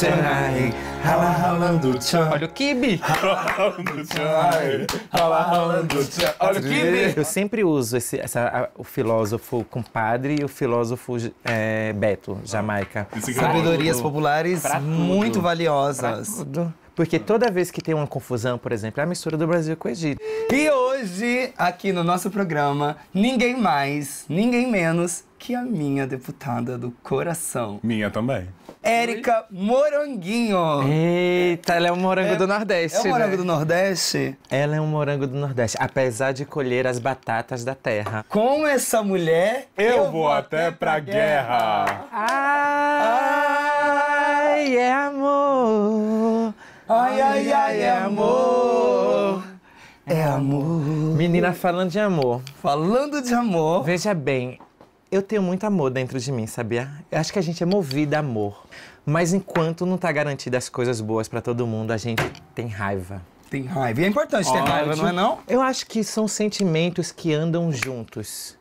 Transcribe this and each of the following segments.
Senai, rala ralando tchan. Olha o kibe. Rala ralando tchan. Olha o kibe. Eu sempre uso esse, essa, a, o filósofo compadre e o filósofo é, Beto, Jamaica. Sabedorias populares pra muito tudo. valiosas. Pra tudo. Porque toda vez que tem uma confusão, por exemplo, é a mistura do Brasil com o Egito. E hoje, aqui no nosso programa, ninguém mais, ninguém menos que a minha deputada do coração. Minha também. Érica Moranguinho. Eita, ela é um morango é, do Nordeste. É um morango né? do Nordeste? Ela é um morango do Nordeste, apesar de colher as batatas da terra. Com essa mulher, eu, eu vou, vou até, até pra, pra guerra. guerra. Ai, Ai, é amor. Ai, ai, ai, é amor. É amor. Menina, falando de amor. Falando de amor. Veja bem, eu tenho muito amor dentro de mim, sabia? Eu acho que a gente é movido a amor. Mas enquanto não tá garantida as coisas boas para todo mundo, a gente tem raiva. Tem raiva. E é importante ter raiva, não é não? Eu acho que são sentimentos que andam juntos.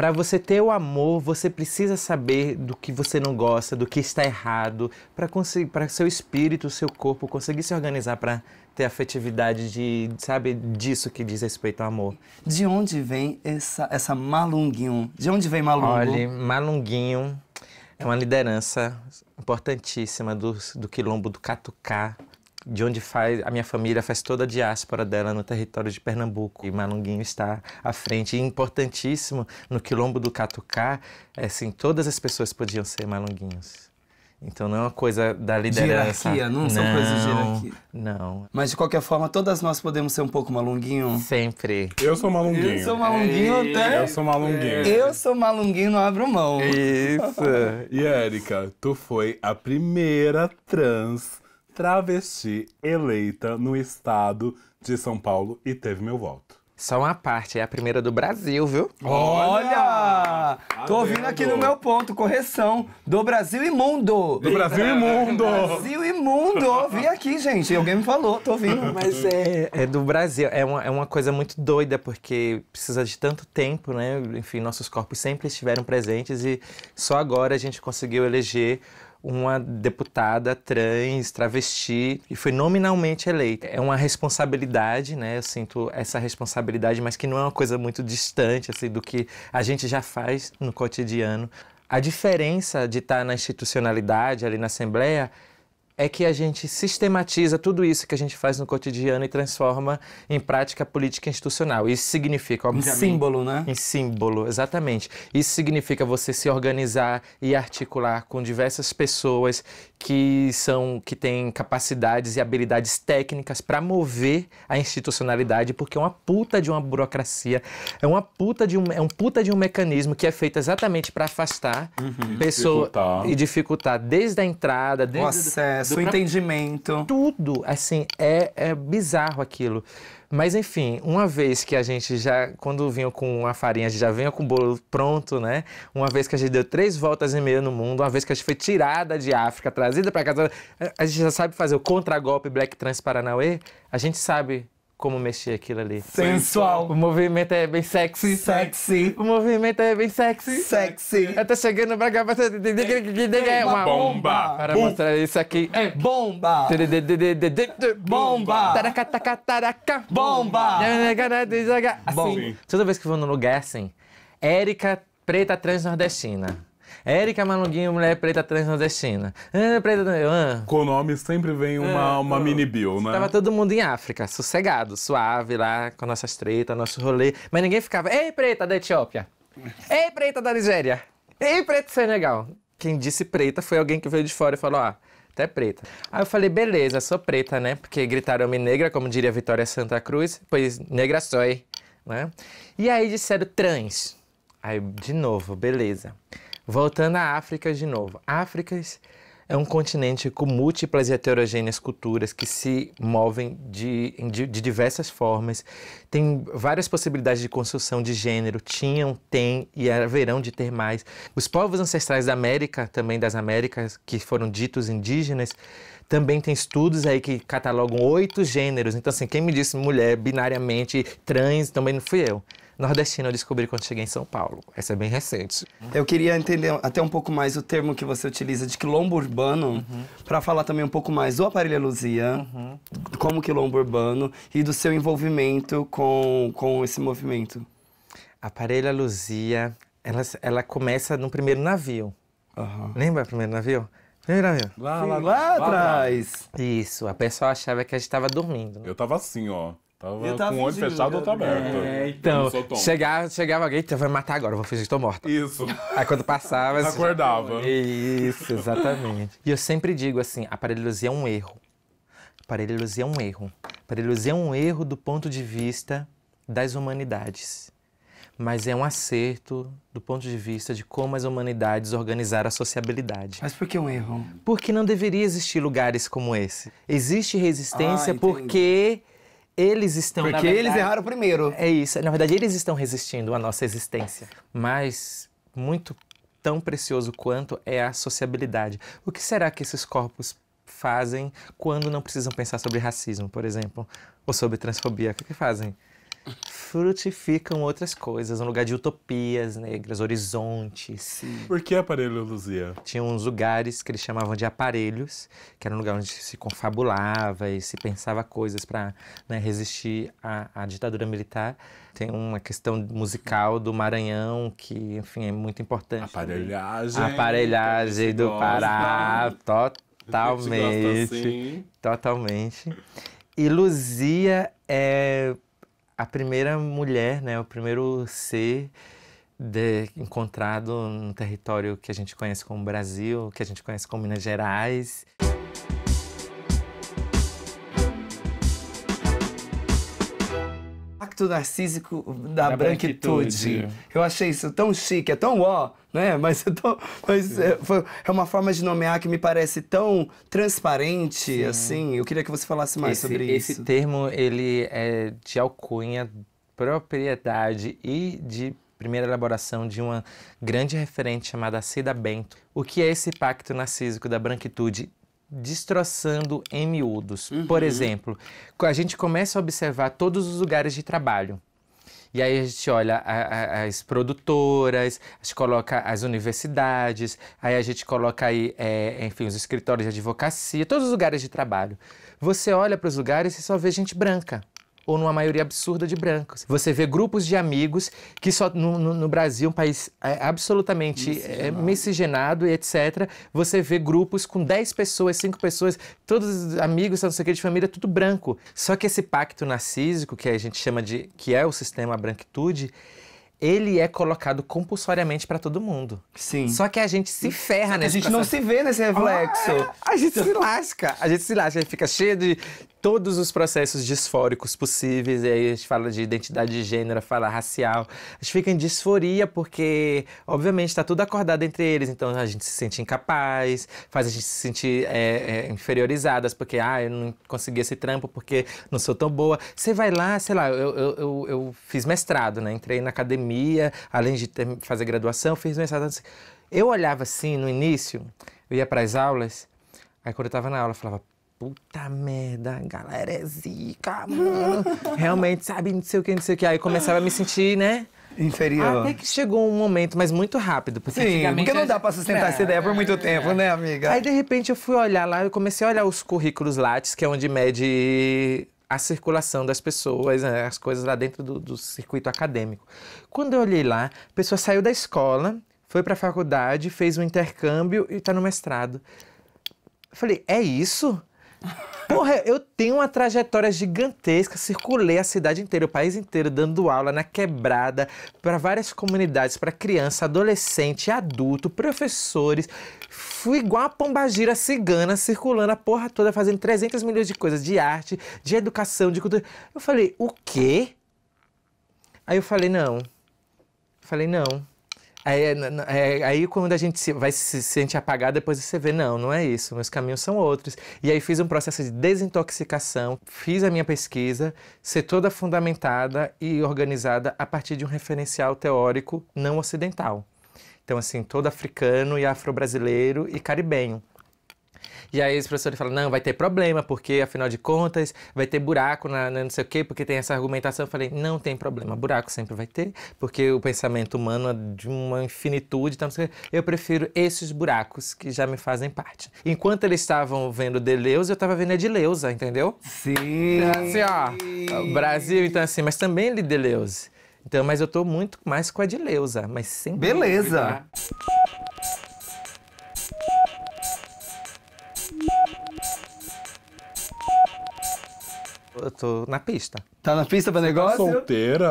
Para você ter o amor, você precisa saber do que você não gosta, do que está errado, para conseguir, para seu espírito, seu corpo conseguir se organizar para ter afetividade de, sabe, disso que diz respeito ao amor. De onde vem essa essa malunguinho? De onde vem malungo? Olha, malunguinho é uma liderança importantíssima do, do quilombo do Catucá, de onde faz a minha família faz toda a diáspora dela no território de Pernambuco. E Malunguinho está à frente. E importantíssimo, no quilombo do Catucá, é assim, todas as pessoas podiam ser malunguinhos. Então não é uma coisa da liderança. De hierarquia, não, não são coisas de hierarquia. Não. Mas de qualquer forma, todas nós podemos ser um pouco malunguinho. Sempre. Eu sou malunguinho. Eu sou malunguinho é. até. Eu sou malunguinho. Eu sou malunguinho, não abro mão. Isso. e Érica, tu foi a primeira trans travesti eleita no estado de São Paulo e teve meu voto. Só uma parte, é a primeira do Brasil, viu? Olha! Olha! Tô ouvindo aqui no meu ponto, correção. Do Brasil imundo! Do Brasil imundo! Brasil imundo! Vi aqui, gente, alguém me falou, tô ouvindo. Mas é, é do Brasil, é uma, é uma coisa muito doida, porque precisa de tanto tempo, né? Enfim, nossos corpos sempre estiveram presentes e só agora a gente conseguiu eleger uma deputada trans, travesti, e foi nominalmente eleita. É uma responsabilidade, né? Eu sinto essa responsabilidade, mas que não é uma coisa muito distante assim, do que a gente já faz no cotidiano. A diferença de estar tá na institucionalidade, ali na Assembleia, é que a gente sistematiza tudo isso que a gente faz no cotidiano e transforma em prática política institucional. Isso significa, obviamente. Em símbolo, né? Em símbolo, exatamente. Isso significa você se organizar e articular com diversas pessoas que são que têm capacidades e habilidades técnicas para mover a institucionalidade, porque é uma puta de uma burocracia, é uma puta de um é um puta de um mecanismo que é feito exatamente para afastar uhum, pessoas e dificultar desde a entrada, desde o acesso seu O entendimento. Tudo, assim, é, é bizarro aquilo. Mas enfim, uma vez que a gente já, quando vinha com a farinha, a gente já vinha com o bolo pronto, né? Uma vez que a gente deu três voltas e meia no mundo, uma vez que a gente foi tirada de África, trazida para casa, a gente já sabe fazer o contragolpe Black Trans Paranauê, a gente sabe como mexer aquilo ali. Sensual. O movimento é bem sexy. Sexy. O movimento é bem sexy. Sexy. Até chegando pra cá, é uma bomba. Para mostrar isso aqui. É bomba. Bomba. Taraca, taraca. Bomba. Assim. Toda vez que eu vou num lugar assim, Érica preta transnordestina. Érica Malunguinho, mulher preta transnordestina. Ah, preta... Ah. Com o nome sempre vem uma, ah, uma mini bill, né? Tava todo mundo em África, sossegado, suave lá, com nossas tretas, nosso rolê. Mas ninguém ficava, ei, preta da Etiópia. ei, preta da Nigéria. Ei, preta do Senegal. Quem disse preta foi alguém que veio de fora e falou, ah, até preta. Aí eu falei, beleza, sou preta, né? Porque gritaram-me negra, como diria Vitória Santa Cruz, pois negra sou, né? E aí disseram trans. Aí, de novo, beleza. Voltando à África de novo. África é um continente com múltiplas e heterogêneas culturas que se movem de, de, de, diversas formas. Tem várias possibilidades de construção de gênero, tinham, tem e haverão de ter mais. Os povos ancestrais da América, também das Américas, que foram ditos indígenas, também tem estudos aí que catalogam oito gêneros. Então, assim, quem me disse mulher binariamente, trans, também não fui eu nordestina eu descobri quando cheguei em São Paulo. Essa é bem recente. Eu queria entender até um pouco mais o termo que você utiliza de quilombo urbano, uhum. para falar também um pouco mais do Aparelho Luzia, uhum. como quilombo urbano e do seu envolvimento com, com esse movimento. Aparelha Luzia, ela, ela começa no primeiro navio. Uhum. Lembra o primeiro navio? Primeiro navio. Lá, lá, lá, lá, atrás. Isso, a pessoa achava que a gente estava dormindo. Né? Eu tava assim, ó. Tava, tava com o olho fechado ou tá né? aberto. É, então, então chegava, chegava alguém, então, vai me matar agora, vou fingir que tô morta. Isso. Aí quando passava... Assim, Acordava. Já... Isso, exatamente. e eu sempre digo assim, aparelhosia é um erro. Aparelhosia é um erro. Aparelhosia é um erro do ponto de vista das humanidades. Mas é um acerto do ponto de vista de como as humanidades organizaram a sociabilidade. Mas por que um erro? Porque não deveria existir lugares como esse. Existe resistência ah, porque eles estão. Porque verdade, eles erraram primeiro. É isso. Na verdade, eles estão resistindo à nossa existência. Mas muito tão precioso quanto é a sociabilidade. O que será que esses corpos fazem quando não precisam pensar sobre racismo, por exemplo, ou sobre transfobia? O que fazem? frutificam outras coisas, no lugar de utopias negras, horizontes. Sim. Por que aparelho, Luzia? Tinha uns lugares que eles chamavam de aparelhos, que era um lugar onde se confabulava e se pensava coisas para né, resistir à, à, ditadura militar. Tem uma questão musical do Maranhão, que, enfim, é muito importante. Aparelhagem. Aparelhagem do Pará, totalmente. Assim. Totalmente. E Luzia é a primeira mulher, né, o primeiro ser de, encontrado no território que a gente conhece como Brasil, que a gente conhece como Minas Gerais. aspecto narcísico da, da branquitude. branquitude. Eu achei isso tão chique, é tão ó, né? Mas, é, mas é, foi, é, uma forma de nomear que me parece tão transparente, Sim. assim. Eu queria que você falasse mais esse, sobre isso. Esse termo, ele é de alcunha, propriedade e de primeira elaboração de uma grande referente chamada Cida Bento. O que é esse pacto narcísico da branquitude destroçando em miúdos. Uhum. Por exemplo, a gente começa a observar todos os lugares de trabalho. E aí a gente olha a, a, as produtoras, a gente coloca as universidades, aí a gente coloca aí, é, enfim, os escritórios de advocacia, todos os lugares de trabalho. Você olha para os lugares e só vê gente branca ou numa maioria absurda de brancos. Você vê grupos de amigos que só no, no, no Brasil, um país é absolutamente é, miscigenado. É, miscigenado e etc., você vê grupos com 10 pessoas, 5 pessoas, todos amigos, não sei o que, de família, tudo branco. Só que esse pacto narcísico, que a gente chama de, que é o sistema branquitude, ele é colocado compulsoriamente para todo mundo. Sim. Só que a gente se ferra nessa. A gente processo. não se vê nesse reflexo. Ah, a gente se então- lasca. A gente se lasca, a gente fica cheio de todos os processos disfóricos possíveis, e aí a gente fala de identidade de gênero, fala racial, a gente fica em disforia porque, obviamente, está tudo acordado entre eles, então a gente se sente incapaz, faz a gente se sentir é, é, inferiorizadas, porque, ah, eu não consegui esse trampo porque não sou tão boa. Você vai lá, sei lá, eu, eu, eu, eu fiz mestrado, né? Entrei na academia, além de ter, fazer graduação, fiz mestrado. Assim. Eu olhava assim no início, eu ia para as aulas, aí quando eu estava na aula, eu falava, puta merda, galera é zica, mano. Realmente, sabe, não sei o que, não sei o que. Aí começava a me sentir, né? Inferior. Ah, até que chegou um momento, mas muito rápido. Porque Sim, porque não é dá pra sustentar é, essa ideia por muito tempo, né, amiga? Aí, de repente, eu fui olhar lá, eu comecei a olhar os currículos Lattes, que é onde mede a circulação das pessoas, né, as coisas lá dentro do, do circuito acadêmico. Quando eu olhei lá, a pessoa saiu da escola, foi pra faculdade, fez um intercâmbio e tá no mestrado. Eu falei, é isso? Porra, eu tenho uma trajetória gigantesca, circulei a cidade inteira, o país inteiro, dando aula na quebrada, para várias comunidades, para criança, adolescente, adulto, professores. Fui igual a pombagira cigana, circulando a porra toda, fazendo 300 milhões de coisas de arte, de educação, de cultura. Eu falei, o quê? Aí eu falei, não. Falei, não. Aí, é, aí, quando a gente se, vai se sente apagado, depois você vê, não, não é isso, meus caminhos são outros. E aí fiz um processo de desintoxicação, fiz a minha pesquisa ser toda fundamentada e organizada a partir de um referencial teórico não ocidental. Então, assim, todo africano e afro-brasileiro e caribenho. E aí os professores falam, não, vai ter problema, porque afinal de contas vai ter buraco na, na não sei o quê, porque tem essa argumentação. Eu falei, não tem problema, buraco sempre vai ter, porque o pensamento humano é de uma infinitude, então eu prefiro esses buracos que já me fazem parte. Enquanto eles estavam vendo Deleuze, eu estava vendo Edileuza, entendeu? Sim! Assim, ó, Brasil, então assim, mas também li Deleuze. Então, mas eu tô muito mais com a Edileuza, mas sem Beleza! Dúvida. tô na pista. Tá na pista pra tá negócio? solteira.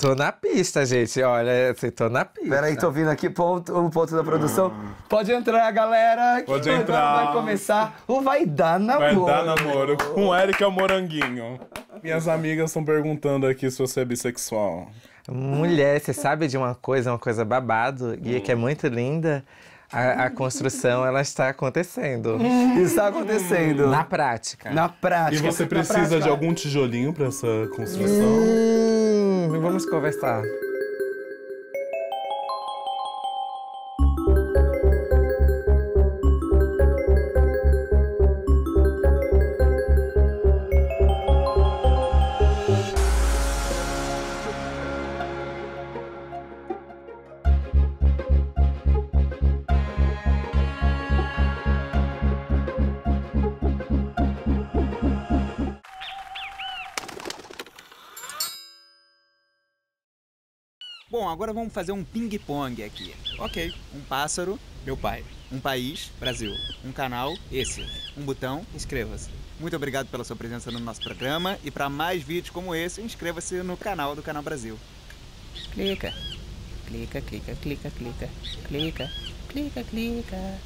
Tô na pista, gente. Olha, tô na pista. Peraí, tô vindo aqui ponto, um ponto da produção. Pode entrar, galera. que Pode entrar. Vai começar o Vai Dar Vai Namoro. dar namoro com Eric é o Moranguinho. Minhas amigas estão perguntando aqui se você é bissexual. Mulher, você sabe de uma coisa, uma coisa babado, e que é muito linda, a, a construção ela está acontecendo. está acontecendo. Na prática. Na prática. E você precisa de algum tijolinho para essa construção? Hum, vamos conversar. Bom, agora vamos fazer um ping-pong aqui. Ok. Um pássaro, meu pai. Um país, Brasil. Um canal, esse. Um botão, inscreva-se. Muito obrigado pela sua presença no nosso programa e para mais vídeos como esse, inscreva-se no canal do Canal Brasil. Clica. Clica, clica, clica, clica. Clica, clica, clica.